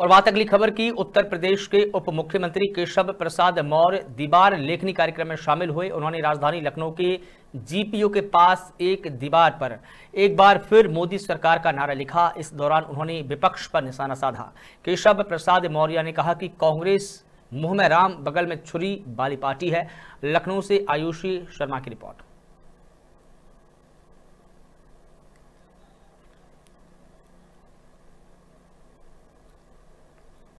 और बात अगली खबर की उत्तर प्रदेश के उप मुख्यमंत्री केशव प्रसाद मौर्य दीवार लेखनी कार्यक्रम में शामिल हुए उन्होंने राजधानी लखनऊ के जीपीओ के पास एक दीवार पर एक बार फिर मोदी सरकार का नारा लिखा इस दौरान उन्होंने विपक्ष पर निशाना साधा केशव प्रसाद मौर्य ने कहा कि कांग्रेस मुंह में राम बगल में छुरी वाली पार्टी है लखनऊ से आयुषी शर्मा की रिपोर्ट